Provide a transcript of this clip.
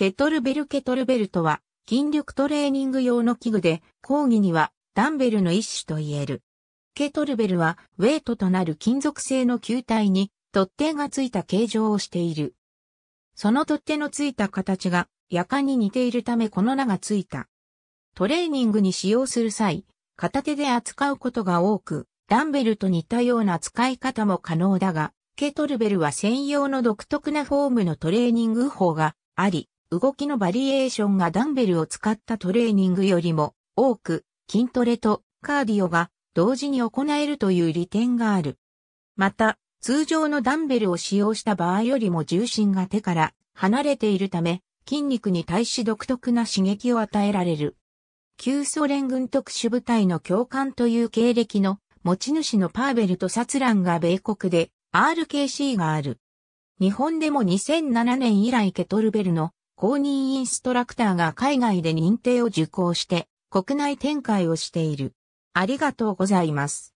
ケトルベルケトルベルとは筋力トレーニング用の器具で、講義にはダンベルの一種と言える。ケトルベルはウェイトとなる金属製の球体に取っ手がついた形状をしている。その取っ手のついた形が夜間に似ているためこの名がついた。トレーニングに使用する際、片手で扱うことが多く、ダンベルと似たような使い方も可能だが、ケトルベルは専用の独特なフォームのトレーニング法があり、動きのバリエーションがダンベルを使ったトレーニングよりも多く筋トレとカーディオが同時に行えるという利点がある。また、通常のダンベルを使用した場合よりも重心が手から離れているため、筋肉に対し独特な刺激を与えられる。旧ソ連軍特殊部隊の教官という経歴の持ち主のパーベルとサツランが米国で RKC がある。日本でも2007年以来ケトルベルの公認インストラクターが海外で認定を受講して国内展開をしている。ありがとうございます。